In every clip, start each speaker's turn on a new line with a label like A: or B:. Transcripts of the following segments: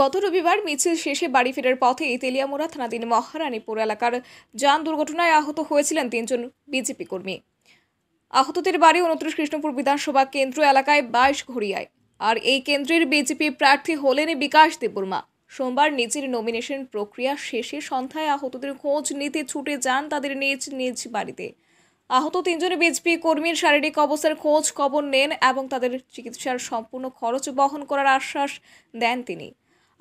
A: গত রবিবার মিছিল শেষে বাড়ি ফেরার পথে তেলিয়ামোড়া থানাধীন মহারানীপুর এলাকার যান দুর্ঘটনায় আহত হয়েছিলেন তিনজন বিজেপি কর্মী আহতদের বাড়ি উনত্রিশ কৃষ্ণপুর বিধানসভা কেন্দ্র এলাকায় বাইশ ঘড়িয়ায় আর এই কেন্দ্রের বিজেপি প্রার্থী হলেন বিকাশ দেববর্মা সোমবার নিজের নমিনেশন প্রক্রিয়া শেষে সন্ধ্যায় আহতদের খোঁজ নিতে ছুটে যান তাদের নিজ নিজ বাড়িতে আহত তিনজন বিজেপি কর্মীর শারীরিক অবস্থার খোঁজ খবর নেন এবং তাদের চিকিৎসার সম্পূর্ণ খরচ বহন করার আশ্বাস দেন তিনি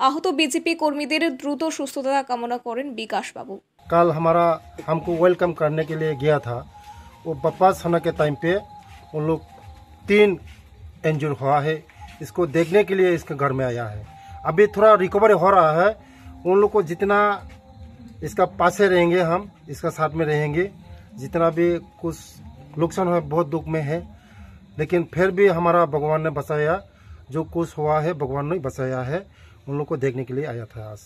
A: आहत बीजेपी कर्मी द्रुत सुस्थता कमना करें विकास बाबू
B: कल हमारा हमको वेलकम करने के लिए गया था वो बपास होने के टाइम पे उन लोग तीन इंजर हुआ है इसको देखने के लिए इसके घर में आया है अभी थोड़ा रिकवरी हो रहा है उन लोग को जितना इसका पासे रहेंगे हम इसका साथ में रहेंगे जितना भी कुछ नुकसान हुआ बहुत दुख में है लेकिन फिर भी हमारा भगवान ने बचाया जो कुछ हुआ है भगवान ने बचाया है उन लोग को देखने के लिए आया था आज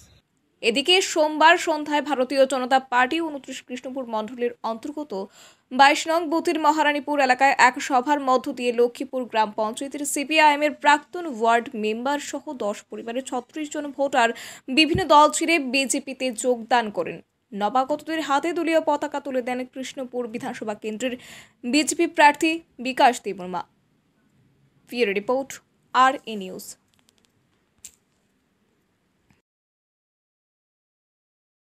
A: এদিকে সোমবার সন্ধ্যায় ভারতীয় জনতা পার্টি উনত্রিশ কৃষ্ণপুর মন্ডলের অন্তর্গত বাইশ নং বুথের মহারানীপুর এলাকায় এক সভার মধ্য দিয়ে লক্ষ্মীপুর গ্রাম পঞ্চায়েতের সিপিআইএম এর প্রাক্তন ওয়ার্ড মেম্বার সহ দশ পরিবারের ছত্রিশ জন ভোটার বিভিন্ন দল ছেড়ে বিজেপিতে যোগদান করেন নবাগতদের হাতে দলীয় পতাকা তুলে দেন কৃষ্ণপুর বিধানসভা কেন্দ্রের বিজেপি প্রার্থী বিকাশ দেবর্মা রিপোর্ট আর এ নিউজ